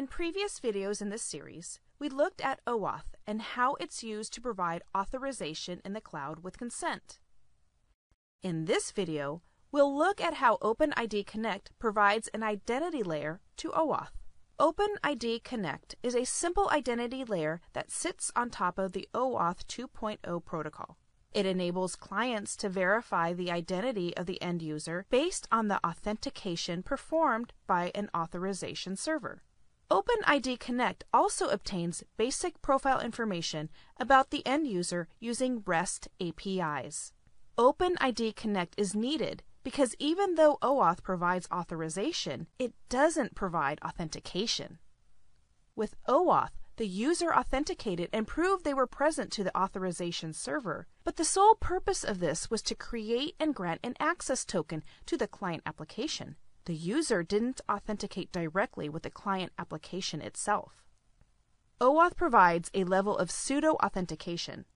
In previous videos in this series, we looked at OAuth and how it's used to provide authorization in the cloud with consent. In this video, we'll look at how OpenID Connect provides an identity layer to OAuth. OpenID Connect is a simple identity layer that sits on top of the OAuth 2.0 protocol. It enables clients to verify the identity of the end user based on the authentication performed by an authorization server. OpenID Connect also obtains basic profile information about the end user using REST APIs. OpenID Connect is needed because even though OAuth provides authorization, it doesn't provide authentication. With OAuth, the user authenticated and proved they were present to the authorization server, but the sole purpose of this was to create and grant an access token to the client application, the user didn't authenticate directly with the client application itself. OAuth provides a level of pseudo authentication.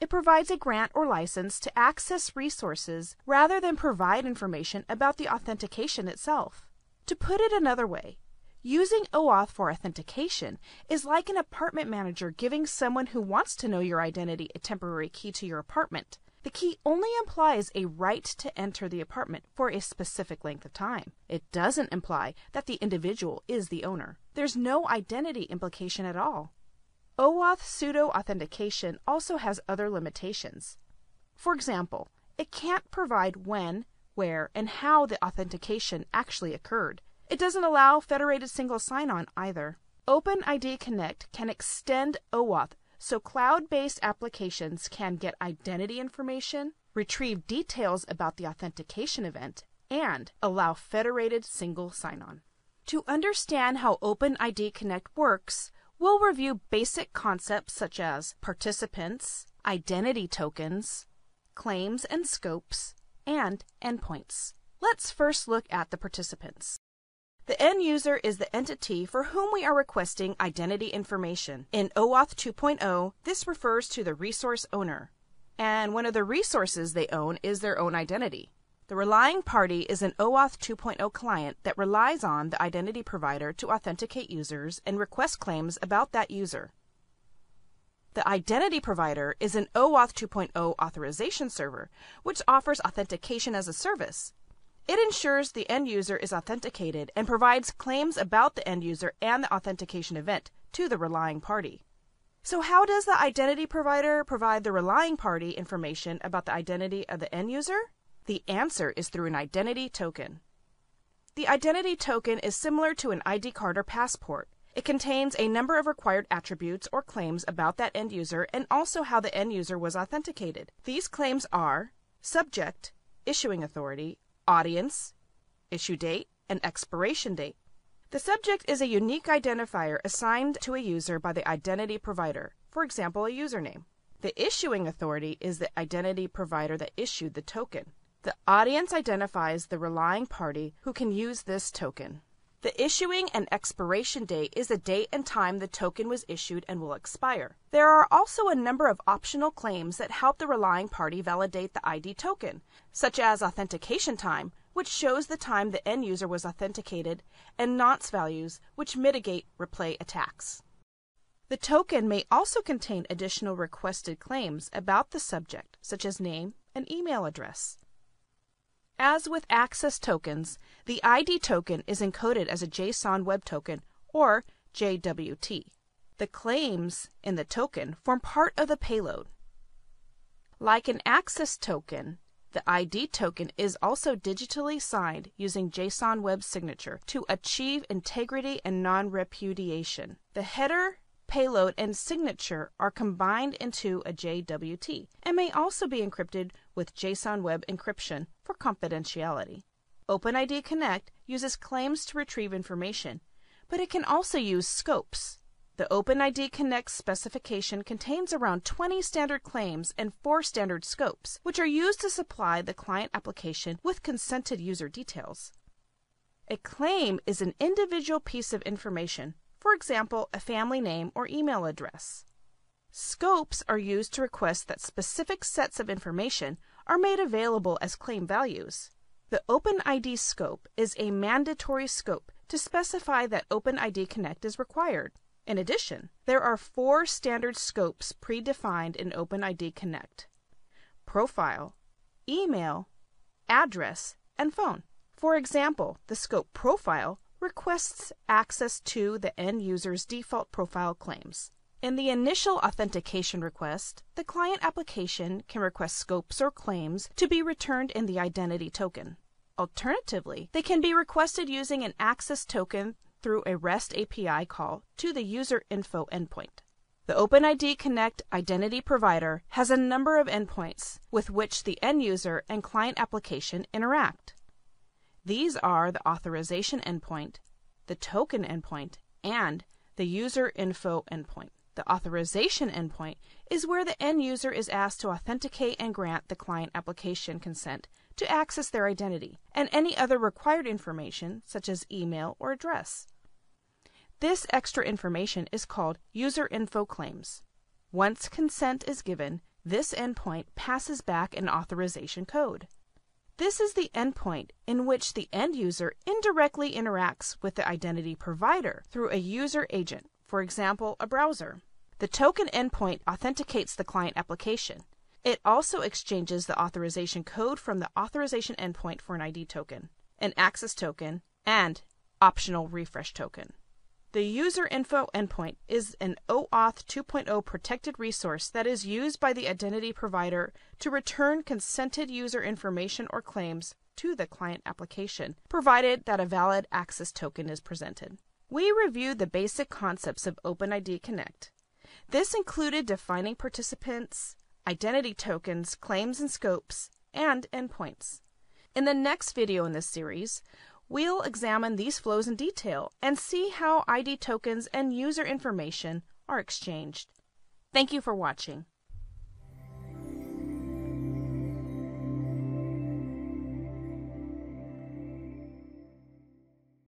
It provides a grant or license to access resources rather than provide information about the authentication itself. To put it another way, Using OAuth for authentication is like an apartment manager giving someone who wants to know your identity a temporary key to your apartment. The key only implies a right to enter the apartment for a specific length of time. It doesn't imply that the individual is the owner. There's no identity implication at all. OAuth pseudo authentication also has other limitations. For example, it can't provide when, where, and how the authentication actually occurred. It doesn't allow federated single sign on either. OpenID Connect can extend OAuth so cloud based applications can get identity information, retrieve details about the authentication event, and allow federated single sign on. To understand how OpenID Connect works, we'll review basic concepts such as participants, identity tokens, claims and scopes, and endpoints. Let's first look at the participants. The end user is the entity for whom we are requesting identity information. In OAuth 2.0, this refers to the resource owner. And one of the resources they own is their own identity. The relying party is an OAuth 2.0 client that relies on the identity provider to authenticate users and request claims about that user. The identity provider is an OAuth 2.0 authorization server, which offers authentication as a service it ensures the end user is authenticated and provides claims about the end user and the authentication event to the relying party. So, how does the identity provider provide the relying party information about the identity of the end user? The answer is through an identity token. The identity token is similar to an ID card or passport. It contains a number of required attributes or claims about that end user and also how the end user was authenticated. These claims are subject, issuing authority, audience, issue date, and expiration date. The subject is a unique identifier assigned to a user by the identity provider, for example, a username. The issuing authority is the identity provider that issued the token. The audience identifies the relying party who can use this token. The issuing and expiration date is the date and time the token was issued and will expire. There are also a number of optional claims that help the relying party validate the ID token, such as authentication time, which shows the time the end user was authenticated, and nonce values, which mitigate replay attacks. The token may also contain additional requested claims about the subject, such as name and email address. As with access tokens, the ID token is encoded as a JSON Web Token or JWT. The claims in the token form part of the payload. Like an access token, the ID token is also digitally signed using JSON Web Signature to achieve integrity and non repudiation. The header payload, and signature are combined into a JWT and may also be encrypted with JSON Web Encryption for confidentiality. OpenID Connect uses claims to retrieve information, but it can also use scopes. The OpenID Connect specification contains around 20 standard claims and 4 standard scopes, which are used to supply the client application with consented user details. A claim is an individual piece of information for example, a family name or email address. Scopes are used to request that specific sets of information are made available as claim values. The OpenID scope is a mandatory scope to specify that OpenID Connect is required. In addition, there are four standard scopes predefined in OpenID Connect profile, email, address, and phone. For example, the scope profile requests access to the end user's default profile claims. In the initial authentication request, the client application can request scopes or claims to be returned in the identity token. Alternatively, they can be requested using an access token through a REST API call to the user info endpoint. The OpenID Connect identity provider has a number of endpoints with which the end user and client application interact. These are the authorization endpoint, the token endpoint, and the user info endpoint. The authorization endpoint is where the end user is asked to authenticate and grant the client application consent to access their identity and any other required information such as email or address. This extra information is called user info claims. Once consent is given, this endpoint passes back an authorization code. This is the endpoint in which the end user indirectly interacts with the identity provider through a user agent, for example, a browser. The token endpoint authenticates the client application. It also exchanges the authorization code from the authorization endpoint for an ID token, an access token, and optional refresh token. The user info endpoint is an OAuth 2.0 protected resource that is used by the identity provider to return consented user information or claims to the client application, provided that a valid access token is presented. We reviewed the basic concepts of OpenID Connect. This included defining participants, identity tokens, claims and scopes, and endpoints. In the next video in this series, We'll examine these flows in detail and see how ID tokens and user information are exchanged. Thank you for watching.